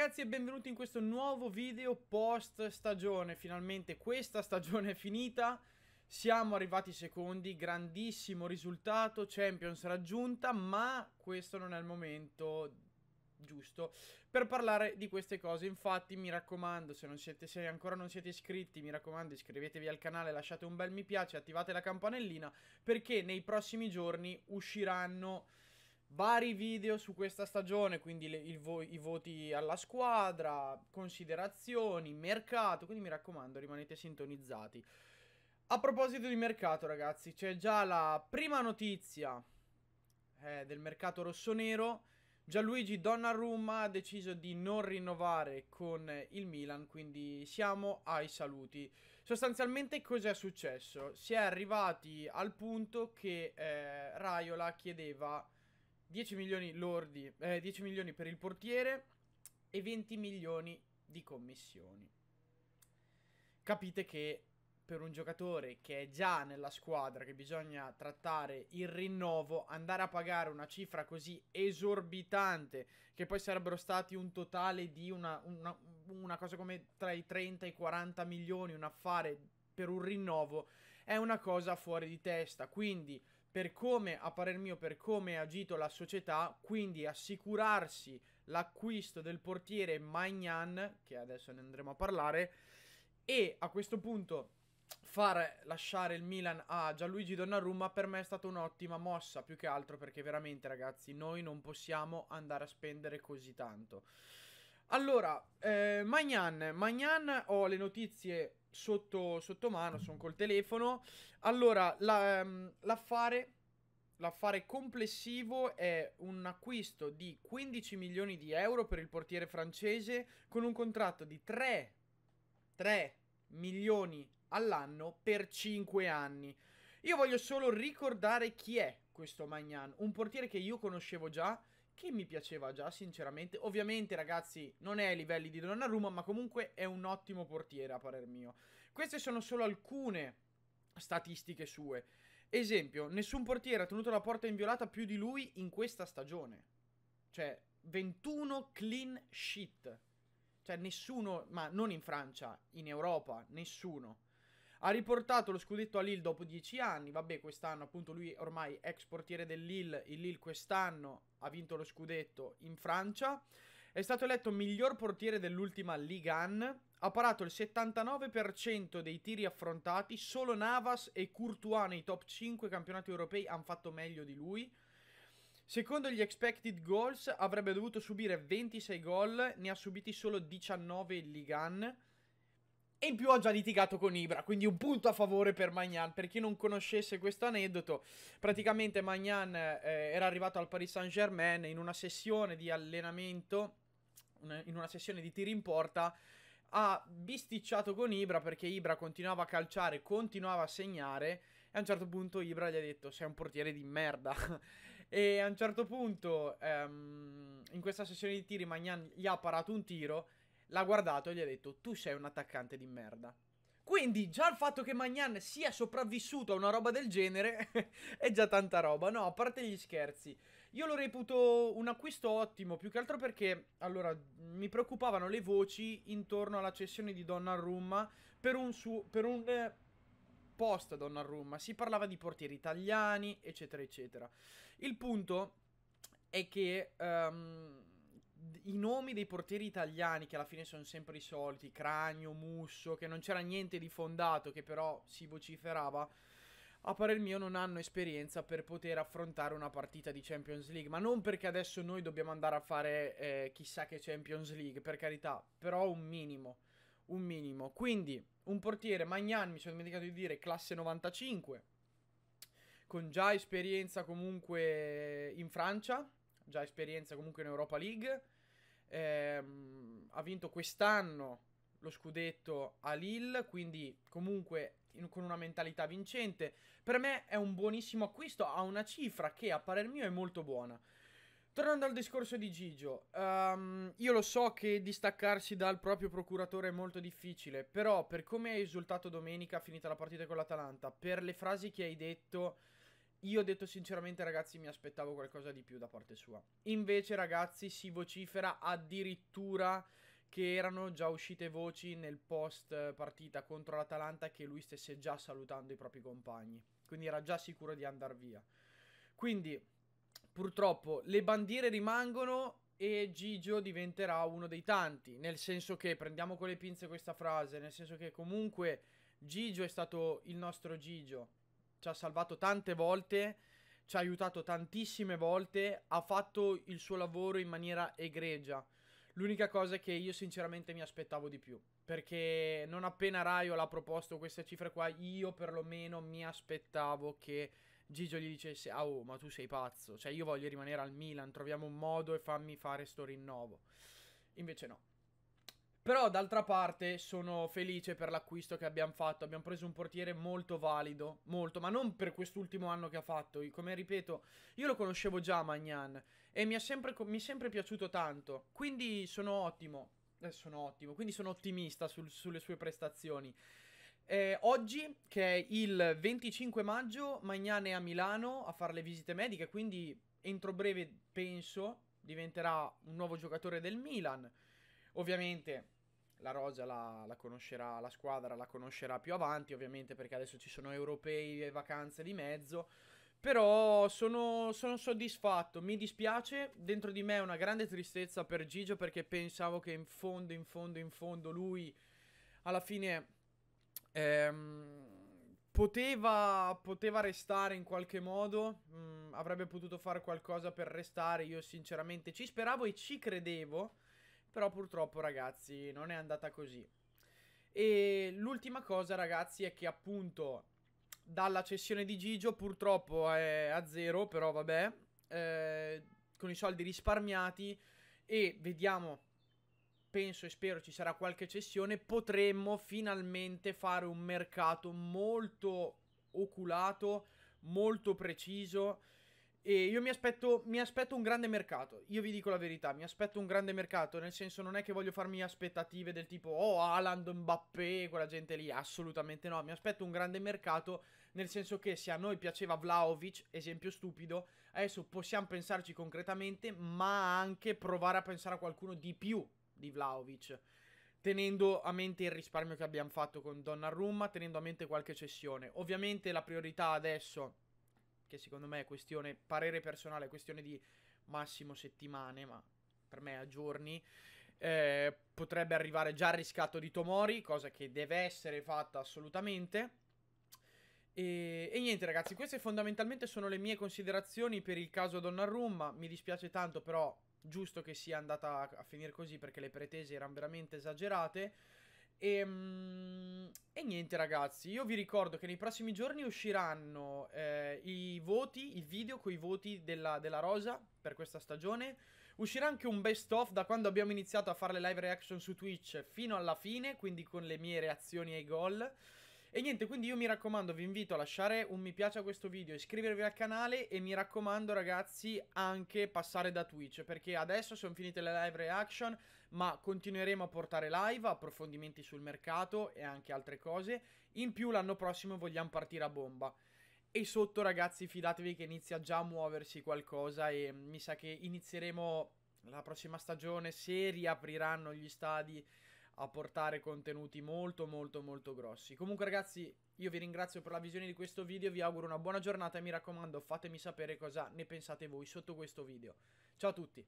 ragazzi e benvenuti in questo nuovo video post stagione Finalmente questa stagione è finita Siamo arrivati secondi, grandissimo risultato, Champions raggiunta Ma questo non è il momento giusto per parlare di queste cose infatti mi raccomando se, non siete, se ancora non siete iscritti mi raccomando iscrivetevi al canale lasciate un bel mi piace attivate la campanellina perché nei prossimi giorni usciranno vari video su questa stagione, quindi le, vo i voti alla squadra, considerazioni, mercato, quindi mi raccomando rimanete sintonizzati. A proposito di mercato ragazzi, c'è già la prima notizia eh, del mercato rossonero. Gianluigi Donnarumma ha deciso di non rinnovare con il Milan, quindi siamo ai saluti. Sostanzialmente cos'è successo? Si è arrivati al punto che eh, Raiola chiedeva 10 milioni lordi, eh, 10 milioni per il portiere e 20 milioni di commissioni. Capite che per un giocatore che è già nella squadra, che bisogna trattare il rinnovo, andare a pagare una cifra così esorbitante, che poi sarebbero stati un totale di una, una, una cosa come tra i 30 e i 40 milioni, un affare per un rinnovo, è una cosa fuori di testa. Quindi per come, a parer mio, per come ha agito la società, quindi assicurarsi l'acquisto del portiere Magnan, che adesso ne andremo a parlare, e a questo punto far lasciare il Milan a Gianluigi Donnarumma per me è stata un'ottima mossa, più che altro perché veramente ragazzi noi non possiamo andare a spendere così tanto. Allora, eh, Magnan, Magnan ho le notizie sotto, sotto mano, sono col telefono. Allora, la, um, l'affare, l'affare complessivo è un acquisto di 15 milioni di euro per il portiere francese con un contratto di 3, 3 milioni all'anno per 5 anni. Io voglio solo ricordare chi è questo Magnan, un portiere che io conoscevo già, che mi piaceva già sinceramente. Ovviamente ragazzi non è ai livelli di Donnarumma ma comunque è un ottimo portiere a parer mio. Queste sono solo alcune statistiche sue. Esempio, nessun portiere ha tenuto la porta inviolata più di lui in questa stagione. Cioè 21 clean sheet. Cioè nessuno, ma non in Francia, in Europa, nessuno. Ha riportato lo scudetto a Lille dopo dieci anni, vabbè quest'anno appunto lui ormai ex portiere del Lille, il Lille quest'anno ha vinto lo scudetto in Francia, è stato eletto miglior portiere dell'ultima Ligue 1, ha parato il 79% dei tiri affrontati, solo Navas e Courtois nei top 5 campionati europei hanno fatto meglio di lui. Secondo gli expected goals avrebbe dovuto subire 26 gol, ne ha subiti solo 19 in Ligue 1. E in più ha già litigato con Ibra, quindi un punto a favore per Magnan. Per chi non conoscesse questo aneddoto, praticamente Magnan eh, era arrivato al Paris Saint-Germain in una sessione di allenamento, in una sessione di tiri in porta, ha bisticciato con Ibra perché Ibra continuava a calciare, continuava a segnare e a un certo punto Ibra gli ha detto sei un portiere di merda e a un certo punto ehm, in questa sessione di tiri Magnan gli ha parato un tiro l'ha guardato e gli ha detto tu sei un attaccante di merda. Quindi già il fatto che Magnan sia sopravvissuto a una roba del genere è già tanta roba. No, a parte gli scherzi, io lo reputo un acquisto ottimo, più che altro perché, allora, mi preoccupavano le voci intorno alla cessione di Donnarumma per un, su, per un eh, post Donnarumma. Si parlava di portieri italiani, eccetera, eccetera. Il punto è che... Um, i nomi dei portieri italiani, che alla fine sono sempre i soliti, Cragno, Musso, che non c'era niente di fondato, che però si vociferava, a parer mio non hanno esperienza per poter affrontare una partita di Champions League. Ma non perché adesso noi dobbiamo andare a fare eh, chissà che Champions League, per carità, però un minimo, un minimo. Quindi, un portiere, Magnan, mi sono dimenticato di dire, classe 95, con già esperienza comunque in Francia già esperienza comunque in Europa League. Ehm, ha vinto quest'anno lo scudetto a Lille, quindi comunque in, con una mentalità vincente. Per me è un buonissimo acquisto, a una cifra che a parer mio è molto buona. Tornando al discorso di Gigio, um, io lo so che distaccarsi dal proprio procuratore è molto difficile, però per come hai esultato domenica finita la partita con l'Atalanta, per le frasi che hai detto io ho detto sinceramente ragazzi mi aspettavo qualcosa di più da parte sua. Invece ragazzi si vocifera addirittura che erano già uscite voci nel post eh, partita contro l'Atalanta che lui stesse già salutando i propri compagni. Quindi era già sicuro di andare via. Quindi purtroppo le bandiere rimangono e Gigio diventerà uno dei tanti, nel senso che prendiamo con le pinze questa frase, nel senso che comunque Gigio è stato il nostro Gigio, ci ha salvato tante volte, ci ha aiutato tantissime volte, ha fatto il suo lavoro in maniera egregia. L'unica cosa è che io sinceramente mi aspettavo di più, perché non appena Raio l'ha proposto queste cifre qua, io perlomeno mi aspettavo che Gigio gli dicesse "Ah, oh, ma tu sei pazzo, cioè io voglio rimanere al Milan, troviamo un modo e fammi fare sto rinnovo". Invece no. Però d'altra parte sono felice per l'acquisto che abbiamo fatto. Abbiamo preso un portiere molto valido, molto, ma non per quest'ultimo anno che ha fatto. Come ripeto, io lo conoscevo già Magnan e mi è sempre, mi è sempre piaciuto tanto. Quindi sono ottimo. Eh, sono ottimo, quindi sono ottimista sul, sulle sue prestazioni. Eh, oggi, che è il 25 maggio, Magnan è a Milano a fare le visite mediche, quindi entro breve penso diventerà un nuovo giocatore del Milan. Ovviamente la Rosa la, la, conoscerà, la squadra la conoscerà più avanti, ovviamente perché adesso ci sono europei e vacanze di mezzo. Però sono, sono soddisfatto, mi dispiace, dentro di me una grande tristezza per Gigio perché pensavo che in fondo, in fondo, in fondo lui alla fine ehm, poteva, poteva, restare in qualche modo, mh, mm, avrebbe potuto fare qualcosa per restare, io sinceramente ci speravo e ci credevo però purtroppo ragazzi non è andata così. E l'ultima cosa ragazzi è che appunto dalla cessione di Gigio purtroppo è a zero, però vabbè, eh, con i soldi risparmiati e vediamo, penso e spero ci sarà qualche cessione, potremmo finalmente fare un mercato molto oculato, molto preciso e io mi aspetto, mi aspetto, un grande mercato. Io vi dico la verità, mi aspetto un grande mercato. Nel senso, non è che voglio farmi aspettative del tipo, oh, Haaland, Mbappé, quella gente lì. Assolutamente no. Mi aspetto un grande mercato. Nel senso che se a noi piaceva Vlaovic, esempio stupido, adesso possiamo pensarci concretamente, ma anche provare a pensare a qualcuno di più di Vlaovic tenendo a mente il risparmio che abbiamo fatto con Donnarumma, tenendo a mente qualche cessione. Ovviamente la priorità adesso che secondo me è questione, parere personale, è questione di massimo settimane, ma per me a giorni, eh, potrebbe arrivare già il riscatto di Tomori, cosa che deve essere fatta assolutamente. E, e, niente ragazzi, queste fondamentalmente sono le mie considerazioni per il caso Donnarumma, mi dispiace tanto però giusto che sia andata a, a finire così perché le pretese erano veramente esagerate. E, ehm, e, niente ragazzi, io vi ricordo che nei prossimi giorni usciranno eh, i voti, il video con i voti della, della, rosa per questa stagione Uscirà anche un best of da quando abbiamo iniziato a fare le live reaction su Twitch fino alla fine Quindi con le mie reazioni ai gol e niente, quindi io mi raccomando, vi invito a lasciare un mi piace a questo video, iscrivervi al canale e mi raccomando ragazzi anche passare da Twitch, perché adesso sono finite le live reaction, ma continueremo a portare live, approfondimenti sul mercato e anche altre cose. In più l'anno prossimo vogliamo partire a bomba. E sotto ragazzi fidatevi che inizia già a muoversi qualcosa e mi sa che inizieremo la prossima stagione se riapriranno gli stadi a portare contenuti molto molto molto grossi. Comunque ragazzi, io vi ringrazio per la visione di questo video, vi auguro una buona giornata e mi raccomando fatemi sapere cosa ne pensate voi sotto questo video. Ciao a tutti!